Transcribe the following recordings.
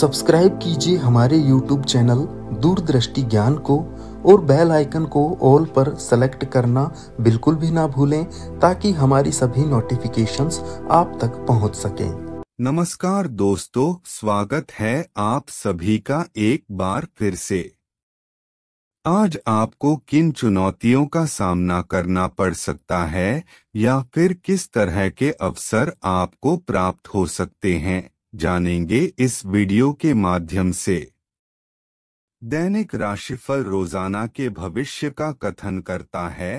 subscribe कीजिए हमारे YouTube channel दूरदृष्टि ज्ञान को और बेल आइकन को ऑल पर सेलेक्ट करना बिल्कुल भी ना भूलें ताकि हमारी सभी नोटिफिकेशंस आप तक पहुंच सकें नमस्कार दोस्तों स्वागत है आप सभी का एक बार फिर से आज आपको किन चुनौतियों का सामना करना पड़ सकता है या फिर किस तरह के अवसर आपको प्राप्त हो सकते हैं जानेंगे इस वीडियो के माध्यम से दैनिक राशिफल रोजाना के भविष्य का कथन करता है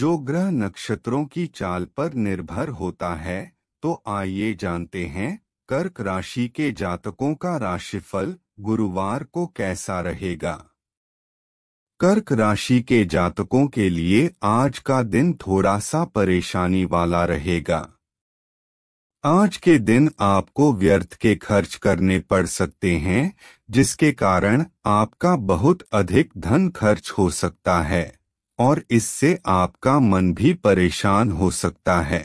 जो ग्रह नक्षत्रों की चाल पर निर्भर होता है तो आइए जानते हैं कर्क राशि के जातकों का राशिफल गुरुवार को कैसा रहेगा कर्क राशि के जातकों के लिए आज का दिन थोड़ा सा परेशानी वाला रहेगा आज के दिन आपको व्यर्थ के खर्च करने पड़ सकते हैं जिसके कारण आपका बहुत अधिक धन खर्च हो सकता है और इससे आपका मन भी परेशान हो सकता है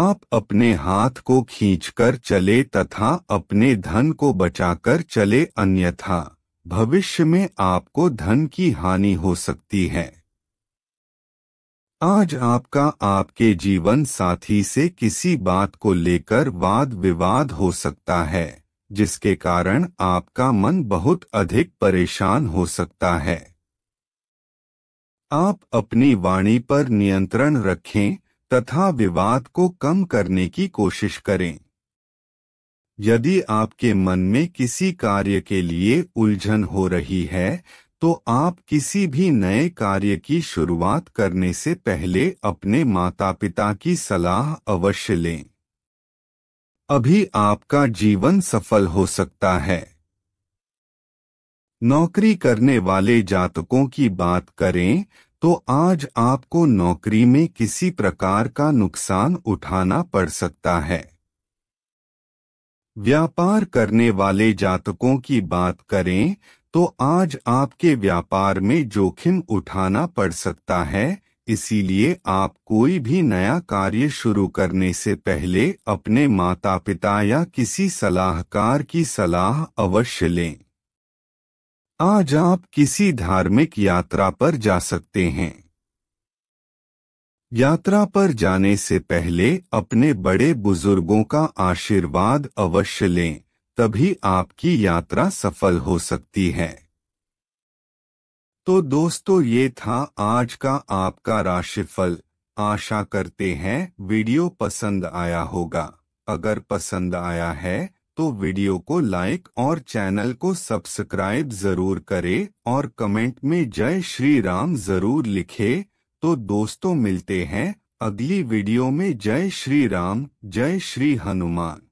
आप अपने हाथ को खींचकर चले तथा अपने धन को बचाकर चले अन्यथा भविष्य में आपको धन की हानि हो सकती है आज आपका आपके जीवन साथी से किसी बात को लेकर वाद विवाद हो सकता है जिसके कारण आपका मन बहुत अधिक परेशान हो सकता है आप अपनी वाणी पर नियंत्रण रखें तथा विवाद को कम करने की कोशिश करें यदि आपके मन में किसी कार्य के लिए उलझन हो रही है तो आप किसी भी नए कार्य की शुरुआत करने से पहले अपने माता पिता की सलाह अवश्य लें अभी आपका जीवन सफल हो सकता है नौकरी करने वाले जातकों की बात करें तो आज आपको नौकरी में किसी प्रकार का नुकसान उठाना पड़ सकता है व्यापार करने वाले जातकों की बात करें तो आज आपके व्यापार में जोखिम उठाना पड़ सकता है इसीलिए आप कोई भी नया कार्य शुरू करने से पहले अपने माता पिता या किसी सलाहकार की सलाह अवश्य लें आज आप किसी धार्मिक यात्रा पर जा सकते हैं यात्रा पर जाने से पहले अपने बड़े बुजुर्गों का आशीर्वाद अवश्य लें तभी आपकी यात्रा सफल हो सकती है तो दोस्तों ये था आज का आपका राशिफल आशा करते हैं वीडियो पसंद आया होगा अगर पसंद आया है तो वीडियो को लाइक और चैनल को सब्सक्राइब जरूर करें और कमेंट में जय श्री राम जरूर लिखे तो दोस्तों मिलते हैं अगली वीडियो में जय श्री राम जय श्री हनुमान